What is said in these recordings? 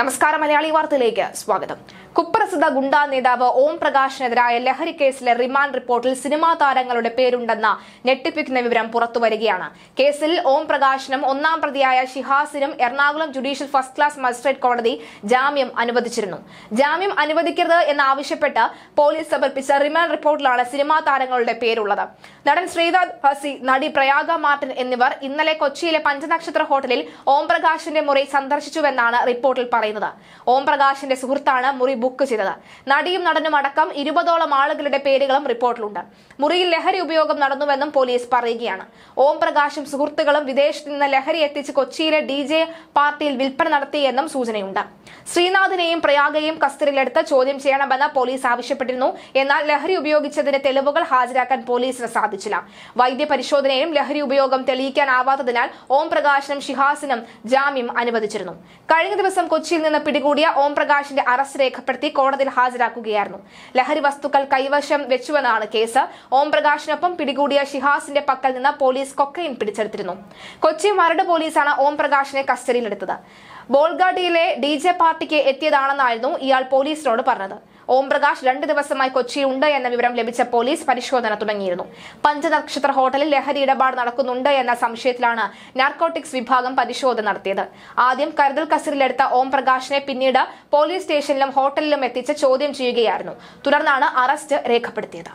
നമസ്കാരം മലയാളി വാർത്തയിലേക്ക് സ്വാഗതം കുപ്രസിദ്ധ ഗുണ്ടാ നേതാവ് ഓം പ്രകാശിനെതിരായ ലഹരി കേസിലെ റിമാൻഡ് റിപ്പോർട്ടിൽ സിനിമാ താരങ്ങളുടെ പേരുണ്ടെന്ന ഞെട്ടിപ്പിക്കുന്ന വിവരം പുറത്തുവരികയാണ് കേസിൽ ഓം പ്രകാശിനും ഒന്നാം പ്രതിയായ ഷിഹാസിനും Ernakulam judicial first class magistrate കോടതി ജാമ്യം അനുവദിച്ചിരുന്നു ജാമ്യം അനുവദിക്കരുത് എന്നാവശ്യപ്പെട്ട് പോലീസ് സമർപ്പിച്ച റിമാൻഡ് റിപ്പോർട്ടിലാണ് സിനിമാ താരങ്ങളുടെ പേരുള്ളത് നടൻ ശ്രീനാഥ് ഹസി നടി പ്രയാഗ മാർട്ടിൻ എന്നിവർ ഇന്നലെ കൊച്ചിയിലെ പഞ്ചനക്ഷത്ര ഹോട്ടലിൽ ഓം പ്രകാശിന്റെ മുറി സന്ദർശിച്ചുവെന്നാണ് റിപ്പോർട്ടിൽ പറയുന്നത് പറയുന്നത് ഓം പ്രകാശിന്റെ സുഹൃത്താണ് മുറി ബുക്ക് ചെയ്തത് നടിയും നടനും അടക്കം ഇരുപതോളം ആളുകളുടെ പേരുകളും റിപ്പോർട്ടിലുണ്ട് മുറിയിൽ ലഹരി ഉപയോഗം നടന്നുവെന്നും പോലീസ് പറയുകയാണ് ഓം പ്രകാശും സുഹൃത്തുക്കളും വിദേശത്ത് നിന്ന് ലഹരി എത്തിച്ച് കൊച്ചിയിലെ ഡി ജെ പാർട്ടിയിൽ വിൽപ്പന നടത്തിയെന്നും സൂചനയുണ്ട് ശ്രീനാഥിനെയും പ്രയാഗയെയും കസ്റ്റഡിയിലെടുത്ത് ചോദ്യം ചെയ്യണമെന്ന് പോലീസ് ആവശ്യപ്പെട്ടിരുന്നു എന്നാൽ ലഹരി ഉപയോഗിച്ചതിന്റെ തെളിവുകൾ ഹാജരാക്കാൻ പോലീസിന് സാധിച്ചില്ല വൈദ്യ ലഹരി ഉപയോഗം തെളിയിക്കാനാവാത്തതിനാൽ ഓം പ്രകാശിനും ഷിഹാസിനും ജാമ്യം അനുവദിച്ചിരുന്നു കഴിഞ്ഞ ദിവസം കൊച്ചി കൊച്ചിയിൽ നിന്ന് പിടികൂടിയ ഓം പ്രകാശിന്റെ അറസ്റ്റ് രേഖപ്പെടുത്തി കോടതിയിൽ ഹാജരാക്കുകയായിരുന്നു ലഹരി വസ്തുക്കൾ കൈവശം വെച്ചുവെന്നാണ് കേസ് ഓം പ്രകാശിനൊപ്പം പിടികൂടിയ ഷിഹാസിന്റെ പക്കൽ നിന്ന് പോലീസ് കൊക്കയും പിടിച്ചെടുത്തിരുന്നു കൊച്ചി മരട് പോലീസാണ് ഓം പ്രകാശിനെ കസ്റ്റഡിയിലെടുത്തത് ബോൾഗാഡിയിലെ ഡി ജെ പാർട്ടിക്ക് എത്തിയതാണെന്നായിരുന്നു ഇയാൾ പോലീസിനോട് പറഞ്ഞത് ഓംപ്രകാശ് രണ്ട് ദിവസമായി കൊച്ചിയുണ്ട് എന്ന വിവരം ലഭിച്ച പോലീസ് പരിശോധന തുടങ്ങിയിരുന്നു പഞ്ചനക്ഷത്ര ഹോട്ടലിൽ ലഹരി ഇടപാട് നടക്കുന്നുണ്ട് എന്ന സംശയത്തിലാണ് നാർക്കോട്ടിക്സ് വിഭാഗം പരിശോധന നടത്തിയത് ആദ്യം കരുതൽ കസ്റ്റഡിയിലെടുത്ത ഓംപ്രകാശിനെ പിന്നീട് പോലീസ് സ്റ്റേഷനിലും ഹോട്ടലിലും എത്തിച്ച് ചോദ്യം ചെയ്യുകയായിരുന്നു തുടർന്നാണ് അറസ്റ്റ് രേഖപ്പെടുത്തിയത്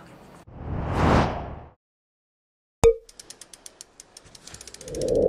you